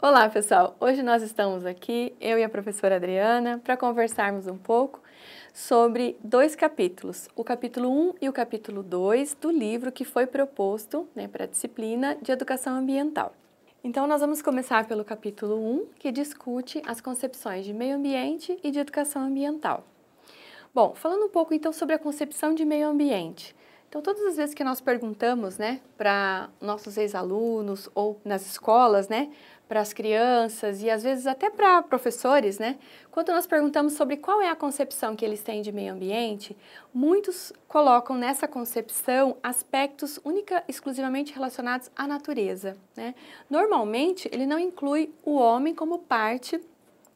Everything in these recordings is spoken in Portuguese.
Olá, pessoal! Hoje nós estamos aqui, eu e a professora Adriana, para conversarmos um pouco sobre dois capítulos, o capítulo 1 e o capítulo 2 do livro que foi proposto né, para a disciplina de Educação Ambiental. Então, nós vamos começar pelo capítulo 1, que discute as concepções de meio ambiente e de educação ambiental. Bom, falando um pouco então sobre a concepção de meio ambiente, então, todas as vezes que nós perguntamos, né, para nossos ex-alunos ou nas escolas, né, para as crianças e às vezes até para professores, né, quando nós perguntamos sobre qual é a concepção que eles têm de meio ambiente, muitos colocam nessa concepção aspectos única exclusivamente relacionados à natureza, né? Normalmente, ele não inclui o homem como parte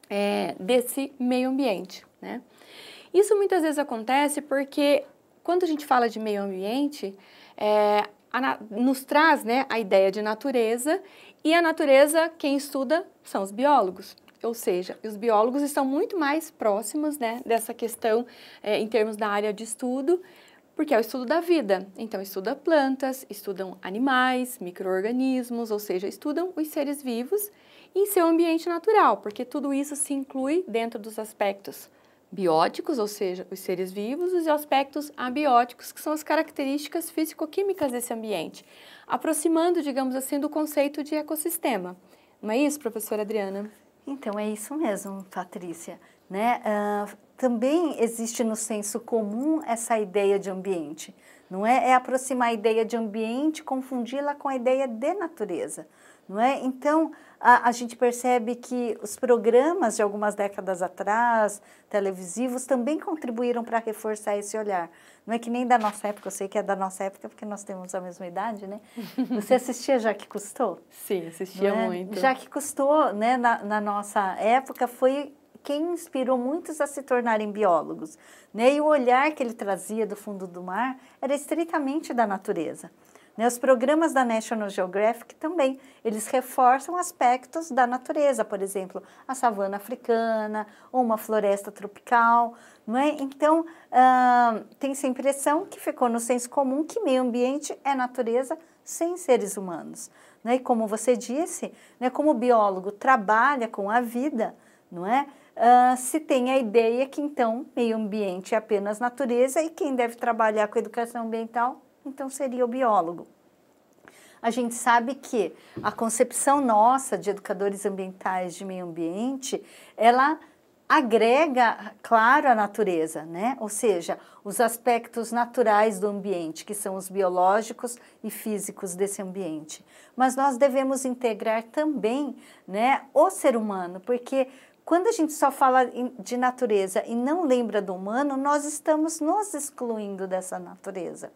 é, desse meio ambiente, né? Isso muitas vezes acontece porque quando a gente fala de meio ambiente, é, a, nos traz né, a ideia de natureza e a natureza, quem estuda são os biólogos. Ou seja, os biólogos estão muito mais próximos né, dessa questão é, em termos da área de estudo, porque é o estudo da vida. Então, estuda plantas, estudam animais, micro-organismos, ou seja, estudam os seres vivos em seu ambiente natural, porque tudo isso se inclui dentro dos aspectos bióticos, ou seja, os seres vivos, e os aspectos abióticos, que são as características físico-químicas desse ambiente, aproximando, digamos assim, do conceito de ecossistema. Não é isso, professora Adriana? Então, é isso mesmo, Patrícia. Né? Uh, também existe no senso comum essa ideia de ambiente, não é? É aproximar a ideia de ambiente, confundi-la com a ideia de natureza não é? Então, a, a, gente percebe que os programas de algumas décadas atrás, televisivos, também contribuíram para reforçar esse olhar. Não é que nem da nossa época, eu sei que é da nossa época porque nós temos a mesma idade, né? Você assistia Jaque Cousteau? Sim, assistia é? muito. Jaque Cousteau, né, na, na nossa época, foi quem inspirou muitos a se tornarem biólogos. Né? E o olhar que ele trazia do fundo do mar era estritamente da natureza. Né? Os programas da National Geographic também, eles reforçam aspectos da natureza, por exemplo, a savana africana, ou uma floresta tropical, não é? Então, uh, ah, tem-se a impressão que ficou no senso comum que meio ambiente é natureza sem seres humanos. Né? E como você disse, né, como biólogo trabalha com a vida, não é? Uh, se tem a ideia que então meio ambiente é apenas natureza e quem deve trabalhar com educação ambiental então seria o biólogo. A gente sabe que a concepção nossa de educadores ambientais de meio ambiente, ela agrega, claro, a natureza, né? Ou seja, os aspectos naturais do ambiente, que são os biológicos e físicos desse ambiente. Mas nós devemos integrar também, né, o ser humano, porque quando a gente só fala de natureza e não lembra do humano, nós estamos nos excluindo dessa natureza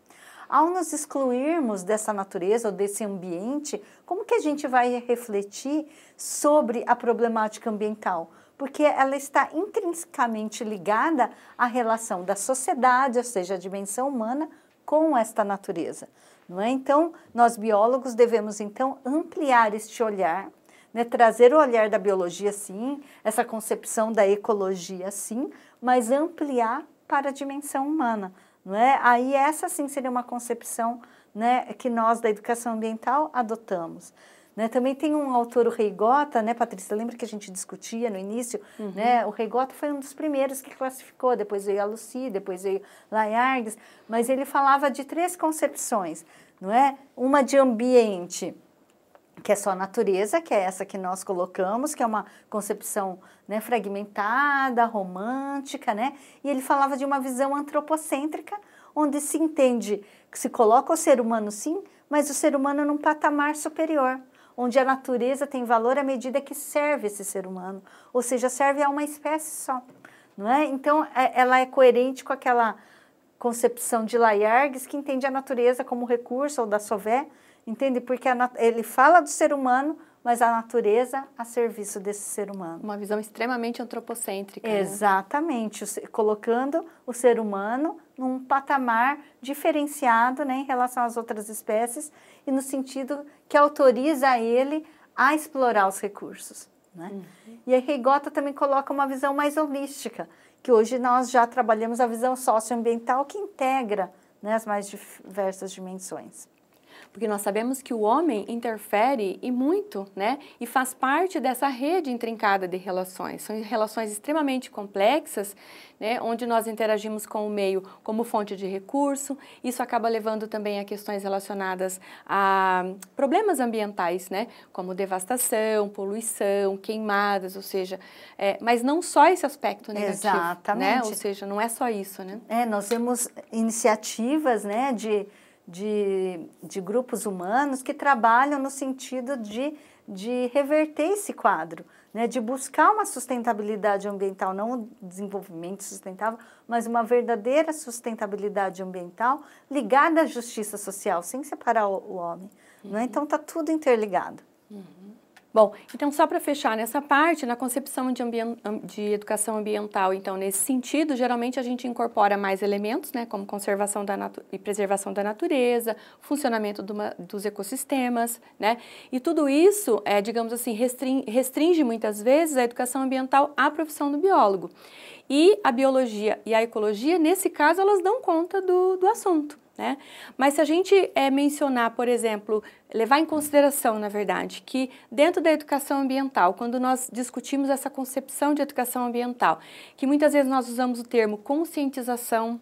ao nos excluirmos dessa natureza ou desse ambiente, como que a gente vai refletir sobre a problemática ambiental? Porque ela está intrinsecamente ligada à relação da sociedade, ou seja, a dimensão humana, com esta natureza. Não é? Então, nós biólogos devemos então ampliar este olhar né, trazer o olhar da biologia, sim, essa concepção da ecologia, sim, mas ampliar para a dimensão humana, né? Aí essa sim seria uma concepção né, que nós da educação ambiental adotamos. Né? Também tem um autor, o Rei Gota, né, Patrícia? Lembra que a gente discutia no início? Uhum. Né? O Rei Gota foi um dos primeiros que classificou, depois veio a Lucy, depois veio Layargues, mas ele falava de três concepções, não é? Uma de ambiente, que é só a natureza, que é essa que nós colocamos, que é uma concepção né, fragmentada, romântica, né? E ele falava de uma visão antropocêntrica, onde se entende que se coloca o ser humano sim, mas o ser humano num patamar superior, onde a natureza tem valor à medida que serve esse ser humano, ou seja, serve a uma espécie só, não é? Então, é, ela é coerente com aquela concepção de Layargues, que entende a natureza como recurso, ou da Sauvé, Entende? Porque a, ele fala do ser humano, mas a natureza a serviço desse ser humano. Uma visão extremamente antropocêntrica. Né? Exatamente, né? colocando o ser humano num patamar diferenciado né, em relação às outras espécies e no sentido que autoriza ele a explorar os recursos. Né? Uhum. E a Rigota também coloca uma visão mais holística, que hoje nós já trabalhamos a visão socioambiental que integra né, as mais diversas dimensões porque nós sabemos que o homem interfere e muito, né? E faz parte dessa rede intrincada de relações. São relações extremamente complexas, né? Onde nós interagimos com o meio como fonte de recurso. Isso acaba levando também a questões relacionadas a problemas ambientais, né? Como devastação, poluição, queimadas, ou seja, é, mas não só esse aspecto negativo, né? Exatamente. né? Ou seja, não é só isso, né? É, nós temos iniciativas, né? De de, de grupos humanos que trabalham no sentido de, de reverter esse quadro, né, de buscar uma sustentabilidade ambiental, não um desenvolvimento sustentável, mas uma verdadeira sustentabilidade ambiental ligada à justiça social, sem separar o, o homem. Né? Uhum. Né? Então está tudo interligado. Uhum. Bom, então só para fechar nessa parte, na concepção de, de, educação ambiental, então nesse sentido, geralmente a gente incorpora mais elementos, né, como conservação da e preservação da natureza, funcionamento do dos ecossistemas, né, e tudo isso, é, digamos assim, restring restringe muitas vezes a educação ambiental à profissão do biólogo. E a biologia e a ecologia, nesse caso, elas dão conta do, do assunto. Né? Mas se a gente é, mencionar, por exemplo, levar em consideração, na verdade, que dentro da educação ambiental, quando nós discutimos essa concepção de educação ambiental, que muitas vezes nós usamos o termo conscientização,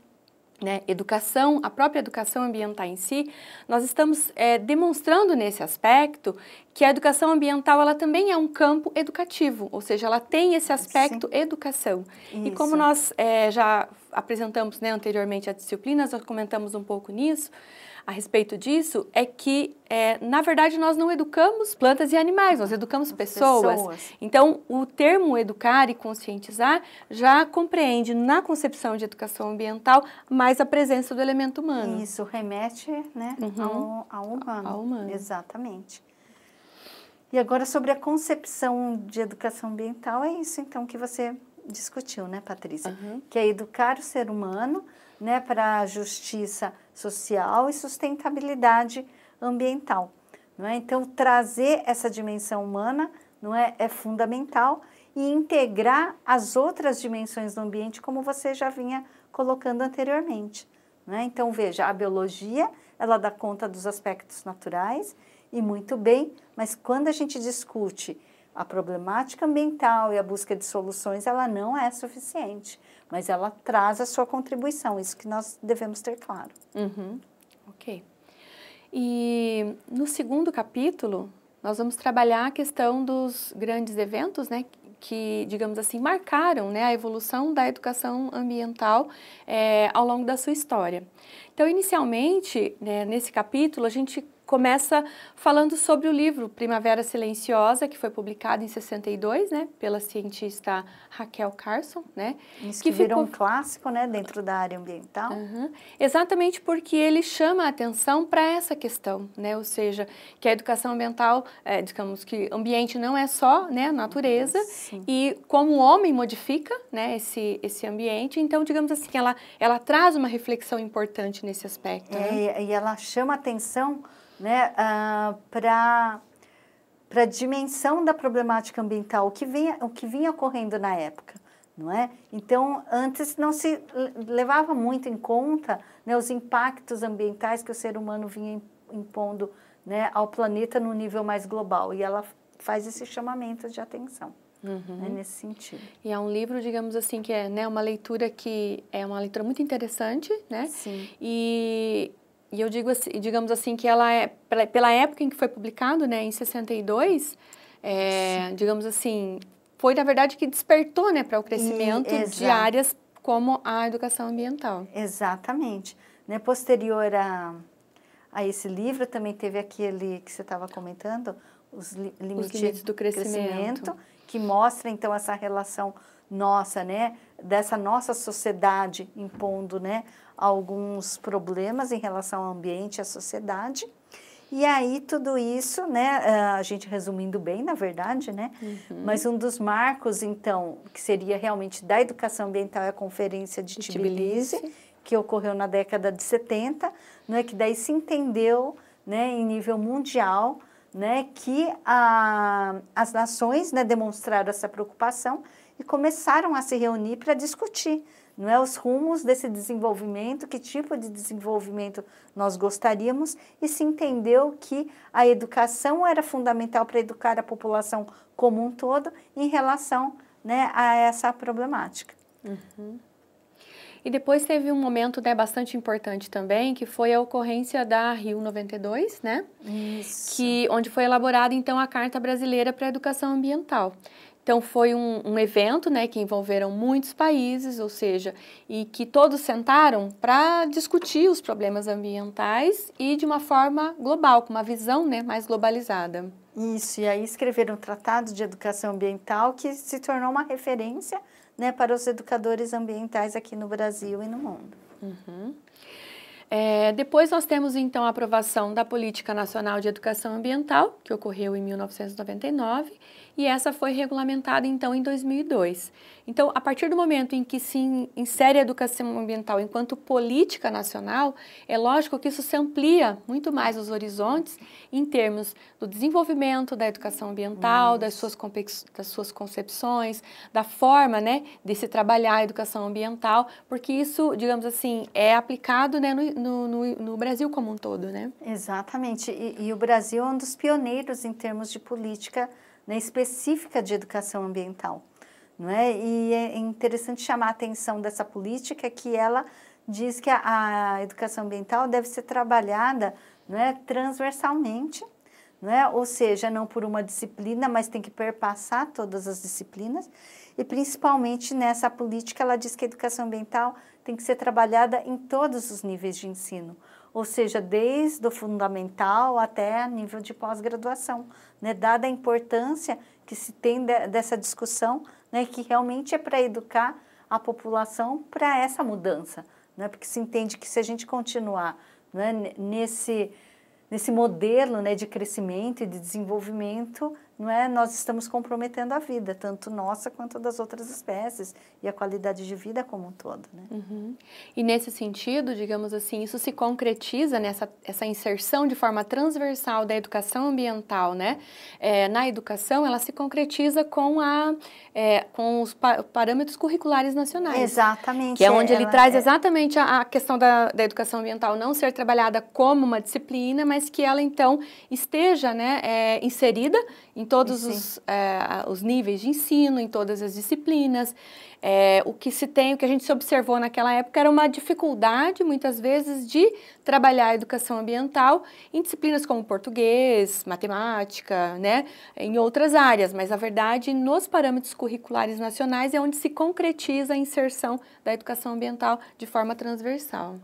né, educação, a própria educação ambiental em si, nós estamos é, demonstrando nesse aspecto que a educação ambiental ela também é um campo educativo, ou seja, ela tem esse aspecto Sim. educação. Isso. E como nós é, já apresentamos né, anteriormente as disciplinas, nós comentamos um pouco nisso, a respeito disso é que, é, na verdade, nós não educamos plantas e animais, nós educamos pessoas. pessoas. Então, o termo educar e conscientizar já compreende na concepção de educação ambiental mais a presença do elemento humano. Isso remete né, uhum. ao, ao, humano. Ao humano. Exatamente. E agora sobre a concepção de educação ambiental, é isso então que você discutiu, né, Patrícia? Uhum. Que é educar o ser humano né, para a justiça social e sustentabilidade ambiental. Não é? Então, trazer essa dimensão humana não é, é fundamental e integrar as outras dimensões do ambiente, como você já vinha colocando anteriormente. Né? Então, veja, a biologia ela dá conta dos aspectos naturais e muito bem, mas quando a gente discute a problemática ambiental e a busca de soluções, ela não é suficiente, mas ela traz a sua contribuição, isso que nós devemos ter claro. Uhum. Ok. E no segundo capítulo, nós vamos trabalhar a questão dos grandes eventos, né, que, digamos assim, marcaram né, a evolução da educação ambiental é, ao longo da sua história. Então, inicialmente, né, nesse capítulo, a gente começa falando sobre o livro Primavera Silenciosa, que foi publicado em 62, né, pela cientista Raquel Carson, né? Isso que, que virou ficou... um clássico, né, dentro da área ambiental. Uhum. Exatamente porque ele chama a atenção para essa questão, né, ou seja, que a educação ambiental, é, digamos que ambiente não é só, né, natureza, Sim. e como o homem modifica, né, esse, esse ambiente, então, digamos assim, ela, ela traz uma reflexão importante nesse aspecto. Né. É, né? E ela chama atenção né, uh, ah, para para a dimensão da problemática ambiental, o que, vinha, o que vinha ocorrendo na época, não é? Então, antes não se levava muito em conta né, os impactos ambientais que o ser humano vinha impondo né, ao planeta no nível mais global, e ela faz esse chamamento de atenção. Uhum. Né, nesse sentido. E é um livro, digamos assim, que é né, uma leitura que é uma leitura muito interessante, né? Sim. E e eu digo assim, digamos assim que ela é pela época em que foi publicado, né, em 62, é, digamos assim, foi na verdade que despertou, né, para o crescimento e, de áreas como a educação ambiental. Exatamente. Né, posterior a, a esse livro também teve aquele que você estava comentando, os, li, os limites do crescimento. crescimento, que mostra então essa relação nossa, né, dessa nossa sociedade impondo né, alguns problemas em relação ao ambiente e à sociedade. E aí tudo isso, né, eh, a gente resumindo bem, na verdade, né, uhum. mas um dos marcos, então, que seria realmente da educação ambiental é a conferência de, de Tbilisi, Tbilisi, que ocorreu na década de 70, não é que daí se entendeu, né, em nível mundial, né, que a, as nações, né, demonstraram essa preocupação e começaram a se reunir para discutir não é os rumos desse desenvolvimento, que tipo de desenvolvimento nós gostaríamos e se entendeu que a educação era fundamental para educar a população como um todo em relação né, a essa problemática. Uhum. E depois teve um momento né, bastante importante também, que foi a ocorrência da Rio 92, né? Isso. Que, onde foi elaborada, então, a Carta Brasileira para a Educação Ambiental. Então foi um, um, evento né, que envolveram muitos países, ou seja, e que todos sentaram para discutir os problemas ambientais e de uma forma global, com uma visão né, mais globalizada. Isso, e aí escreveram um tratado de educação ambiental que se tornou uma referência né, para os educadores ambientais aqui no Brasil e no mundo. Uhum. É, depois nós temos então a aprovação da Política Nacional de Educação Ambiental, que ocorreu em 1999 e essa foi regulamentada então em 2002. Então, a partir do momento em que se insere a educação ambiental enquanto política nacional, é lógico que isso se amplia muito mais os horizontes em termos do desenvolvimento da educação ambiental, das suas, das suas concepções, da forma né, de se trabalhar a educação ambiental, porque isso, digamos assim, é aplicado né, no, no, no Brasil como um todo. Né? Exatamente, e, e o Brasil é um dos pioneiros em termos de política ambiental né, específica de educação ambiental. Não é? E é interessante chamar a atenção dessa política que ela diz que a, a educação ambiental deve ser trabalhada não é, transversalmente, não é? ou seja, não por uma disciplina, mas tem que perpassar todas as disciplinas. E principalmente nessa política, ela diz que a educação ambiental tem que ser trabalhada em todos os níveis de ensino ou seja, desde o fundamental até nível de pós-graduação, né? dada a importância que se tem de, dessa discussão, né? que realmente é para educar a população para essa mudança, né? porque se entende que se a gente continuar né? nesse, nesse modelo né? de crescimento e de desenvolvimento, não é? Nós estamos comprometendo a vida, tanto nossa quanto das outras espécies e a qualidade de vida como um todo, né? Uhum. E nesse sentido, digamos assim, isso se concretiza nessa essa inserção de forma transversal da educação ambiental, né? É, na educação, ela se concretiza com a é, com os pa parâmetros curriculares nacionais. Exatamente. Que é onde ele traz é... exatamente a, a questão da, da educação ambiental não ser trabalhada como uma disciplina, mas que ela então esteja, né, é, inserida em em todos os, é, os, níveis de ensino, em todas as disciplinas. É, o que se tem, o que a gente se observou naquela época era uma dificuldade, muitas vezes, de trabalhar a educação ambiental em disciplinas como português, matemática, né, em outras áreas, mas a verdade, nos parâmetros curriculares nacionais é onde se concretiza a inserção da educação ambiental de forma transversal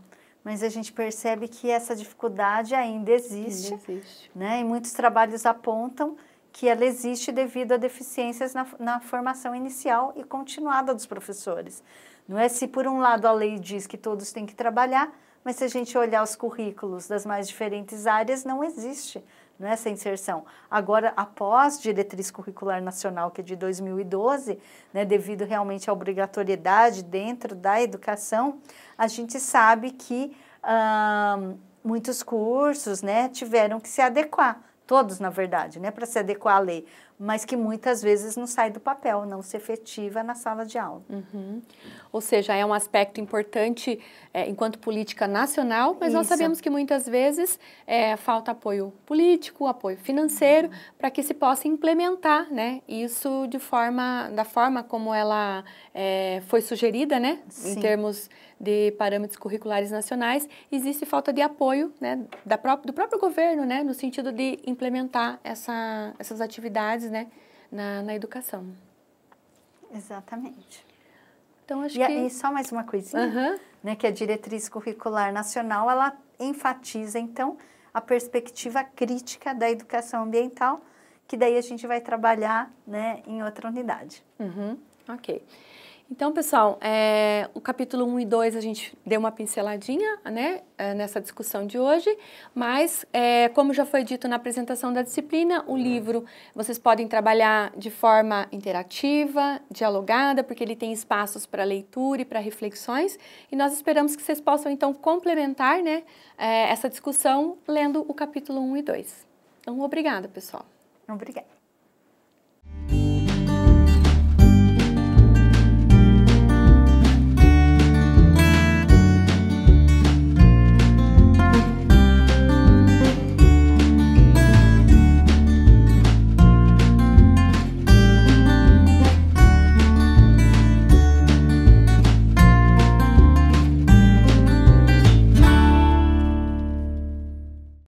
mas a gente percebe que essa dificuldade ainda existe, ainda existe. Né? e muitos trabalhos apontam que ela existe devido a deficiências na, na, formação inicial e continuada dos professores. Não é se, por um lado, a lei diz que todos têm que trabalhar, mas se a gente olhar os currículos das mais diferentes áreas, não existe não é, essa inserção. Agora, após diretriz curricular nacional, que é de 2012, né, devido realmente à obrigatoriedade dentro da educação, a gente sabe que hum, muitos cursos né, tiveram que se adequar todos na verdade, né, para se adequar à lei mas que muitas vezes não sai do papel, não se efetiva na sala de aula. Uhum. Ou seja, é um aspecto importante é, enquanto política nacional, mas Isso. nós sabemos que muitas vezes é, falta apoio político, apoio financeiro, uhum. para que se possa implementar né, isso de forma, da forma como ela é, foi sugerida, né, em termos de parâmetros curriculares nacionais, existe falta de apoio né, da pró do próprio governo, né, no sentido de implementar essa, essas atividades né, na, na educação. Exatamente. Então, acho e, que... e só mais uma coisinha, uhum. né, que a diretriz curricular nacional, ela enfatiza, então, a perspectiva crítica da educação ambiental, que daí a gente vai trabalhar né, em outra unidade. Uhum. Ok. Então, pessoal, é, o capítulo 1 e 2 a gente deu uma pinceladinha né, é, nessa discussão de hoje, mas, é, como já foi dito na apresentação da disciplina, o uhum. livro vocês podem trabalhar de forma interativa, dialogada, porque ele tem espaços para leitura e para reflexões, e nós esperamos que vocês possam, então, complementar né, é, essa discussão lendo o capítulo 1 e 2. Então, obrigada, pessoal. Obrigada.